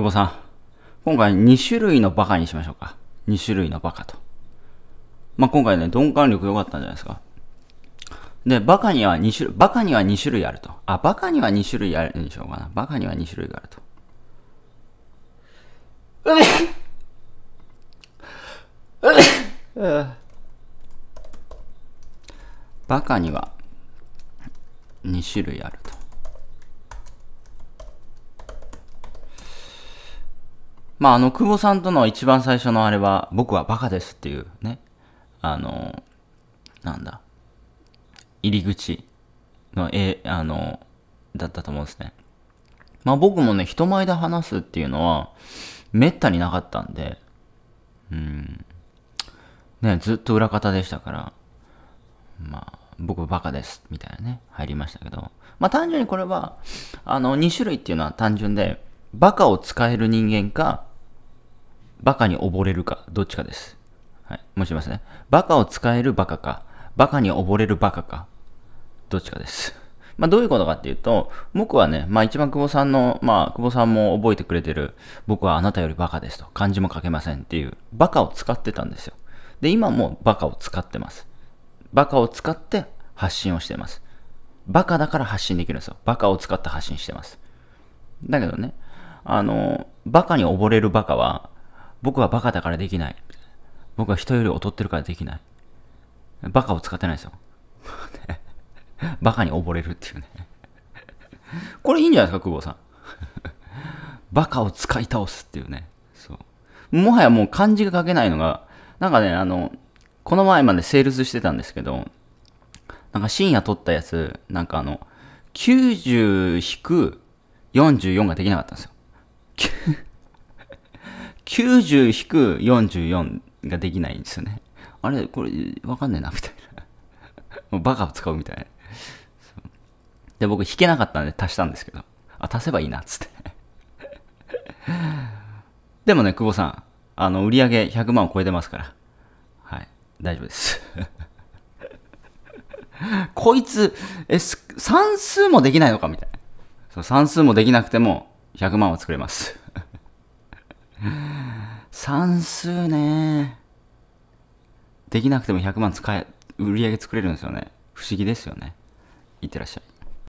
久保さん。今回2種類のバカにしましょうか。2種類のバカと。まあ、今回ね、鈍感力良かったんじゃないですか。で、バカには2種類、バカには2種類あると。あ、バカには2種類あるんでしょうかな。バカには2種類があると。バカには2種類あると。まあ、あの、久保さんとの一番最初のあれは、僕はバカですっていうね、あの、なんだ、入り口の、え、あの、だったと思うんですね。まあ僕もね、人前で話すっていうのは、めったになかったんで、うん。ね、ずっと裏方でしたから、まあ、僕バカです、みたいなね、入りましたけど。まあ単純にこれは、あの、2種類っていうのは単純で、バカを使える人間か、バカに溺れるか、どっちかです。はい。もしますね。バカを使えるバカか、バカに溺れるバカか、どっちかです。まあ、どういうことかっていうと、僕はね、まあ、一番久保さんの、まあ、久保さんも覚えてくれてる、僕はあなたよりバカですと、漢字も書けませんっていう、バカを使ってたんですよ。で、今もバカを使ってます。バカを使って発信をしてます。バカだから発信できるんですよ。バカを使って発信してます。だけどね、あの、バカに溺れるバカは、僕はバカだからできない。僕は人より劣ってるからできない。バカを使ってないですよ。バカに溺れるっていうねこれいいんじゃないですか、久保さん。バカを使い倒すっていうね。そう。もはやもう漢字が書けないのが、なんかね、あの、この前までセールスしてたんですけど、なんか深夜撮ったやつ、なんかあの、90-44ができなかったんですよ。90-44ができないんですよね。あれこれ、わかんねえな、みたいな。もうバカを使うみたいな。で、僕弾けなかったんで足したんですけど。あ、足せばいいな、つって。でもね、久保さん、あの、売り上げ100万を超えてますから。はい。大丈夫です。こいつ、え、算数もできないのかみたいな。そう、算数もできなくても100万は作れます。算数ねできなくても100万使え売り上げ作れるんですよね不思議ですよねいってらっしゃい